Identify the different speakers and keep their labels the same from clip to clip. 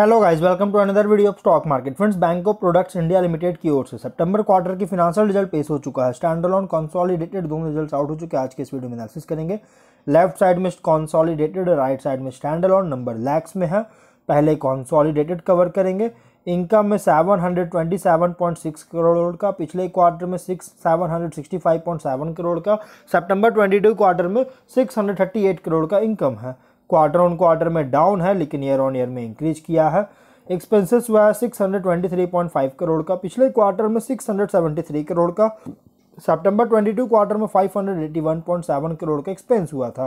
Speaker 1: hello guys welcome to another video of stock market friends bank of products India limited की ओर से सितंबर quarter की financial result पेश हो चुका है स्टैंडअलोन कॉन्सॉलिडेटेड दोनों रिजल्ट्स आउट हो चुके हैं आज के इस वीडियो में एनालिसिस करेंगे लेफ्ट साइड में कॉन्सॉलीडेटेड राइट साइड में स्टैंडअलोन नंबर लैक्स में है पहले कॉन्सॉलीडेटेड कवर करेंगे इनकम में सेवन करोड़ का पिछले क्वार्टर में six sixty five point seven crore का सेप्टेम्बर ट्वेंटी क्वार्टर में सिक्स करोड़ का इनकम है क्वार्टर ऑन क्वार्टर में डाउन है लेकिन ईयर ऑन ईयर में इंक्रीज किया है एक्सपेंसेस हुआ है फाइव करोड़ का पिछले क्वार्टर में 673 करोड़ का सितंबर 22 क्वार्टर में 581.7 करोड़ का एक्सपेंस हुआ था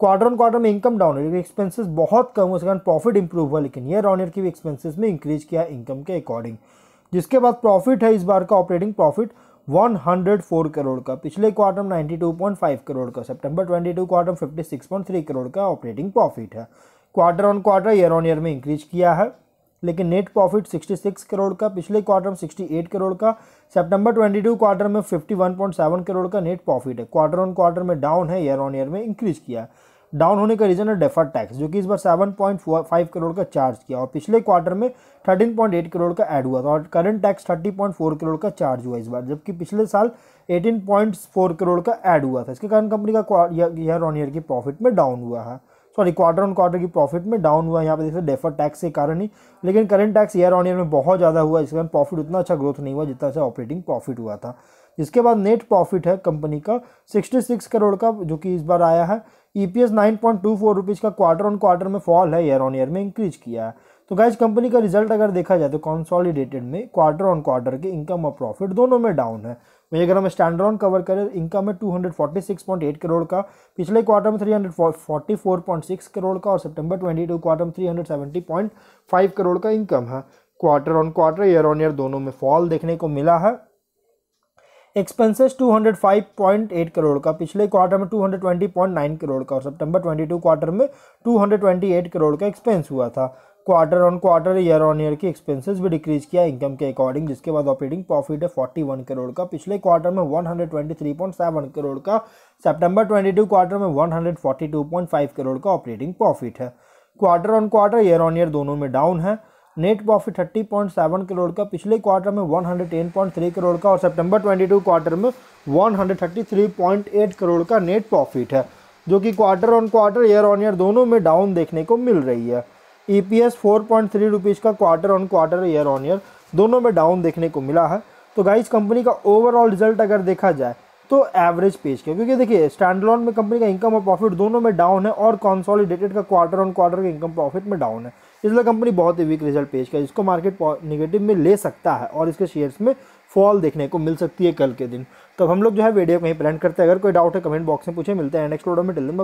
Speaker 1: क्वार्टर ऑन क्वार्टर में इनकम डाउन है लेकिन एक्सपेंसेस बहुत कम उसके कारण प्रॉफिट इंप्रूव हुआ लेकिन ईयर ऑन ईयर की भी एक्सपेंसिस में इंक्रीज किया इनकम के अकॉर्डिंग जिसके बाद प्रॉफिट है इस बार का ऑपरेटिंग प्रॉफिट 104 करोड़ का पिछले क्वार्टर 92.5 करोड़ का सितंबर 22 क्वार्टर 56.3 करोड़ का ऑपरेटिंग प्रॉफिट है quarter on quarter year on year में इंक्रीज किया है लेकिन नेट प्रॉफिट 66 करोड़ का पिछले क्वार्टर में 68 करोड़ का सितंबर 22 क्वार्टर में 51.7 करोड़ का नेट प्रॉफिट है क्वार्टर ऑन क्वार्टर में डाउन है ईयर ऑन ईयर में इंक्रीज किया है डाउन होने का रीज़न है डेफर टैक्स जो कि इस बार 7.5 करोड़ का चार्ज किया और पिछले क्वार्टर में 13.8 करोड़ का ऐड हुआ था और करंट टैक्स 30.4 करोड़ का चार्ज हुआ इस बार जबकि पिछले साल 18.4 करोड़ का ऐड हुआ था इसके कारण कंपनी का ईयर ऑन ईयर की प्रॉफिट में डाउन हुआ है सॉरी क्वार्टर ऑन क्वार्टर की प्रॉफिट में डाउन हुआ यहाँ पे देखते डेफर टैक्स के कारण ही लेकिन current tax year on year में बहुत ज़्यादा हुआ इस कारण प्रॉफिट उतना अच्छा ग्रोथ नहीं हुआ जितना अच्छा ऑपरेटिंग प्रॉफिट हुआ था इसके बाद नेट प्रॉफिट है कंपनी का 66 करोड़ का जो कि इस बार आया है E P S nine point two four rupees का क्वार्टर ऑन क्वार्टर में फॉल है ईयर ऑन ईयर में इंक्रीज किया है तो गाइज कंपनी का रिजल्ट अगर देखा जाए तो कॉन्सॉलिडेटेड में क्वार्टर ऑन क्वार्टर के इनकम और प्रॉफिट दोनों में डाउन है वहीं अगर हम स्टैंडर्ड ऑन कवर करें इनकम है 246.8 करोड़ का पिछले क्वार्टर में 344.6 करोड़ का और सितंबर 22 क्वार्टर में 370.5 करोड़ का इनकम है quarter on quarter year on year दोनों में फॉल देखने को मिला है एक्सपेंसेस 205.8 करोड़ का पिछले क्वार्टर में 220.9 करोड़ का और सितंबर 22 क्वार्टर में 228 करोड़ का एक्सपेंस हुआ था quarter on quarter year on year की एक्सपेंसेस भी डिक्रीज किया इनकम के अकॉर्डिंग जिसके बाद ऑपरेटिंग प्रॉफिट है फोर्टी वन करोड़ का पिछले क्वार्टर में one hundred twenty three point seven crore का सितंबर टू क्वार्टर में one hundred forty two point five crore का ऑपरेटिंग प्रॉफिट है quarter on quarter year on year दोनों में डाउन है net profit thirty point seven crore का पिछले क्वार्टर में one hundred ten point three crore का और ट्वेंटी टू क्वार्टर में one hundred thirty three point eight crore का नेट प्रॉफिट है जो कि quarter on quarter year on year दोनों में डाउन देखने को मिल रही है E P S four point three rupees का quarter on quarter year on year दोनों में डाउन देखने को मिला है तो गाइज कंपनी का ओवरऑल रिजल्ट अगर देखा जाए तो एवरेज पेज किया क्योंकि देखिए स्टैंड लॉन में कंपनी का इनकम और प्रॉफिट दोनों में डाउन है और कॉन्सॉलिडेटेड का क्वार्टर ऑन क्वार्टर का इनकम प्रॉफिट में डाउन है इसलिए कंपनी बहुत ही वीक रिजल्ट पेश किया जिसको मार्केट निगेटिव में ले सकता है और इसके शेयर्स में फॉल देखने को मिल सकती है कल के दिन तो हम लोग जो है वीडियो कहीं प्लान करते हैं अगर कोई डाउट है कमेंट बॉक्स में पूछे मिलते हैं नेक्स्ट वीडियो में टिल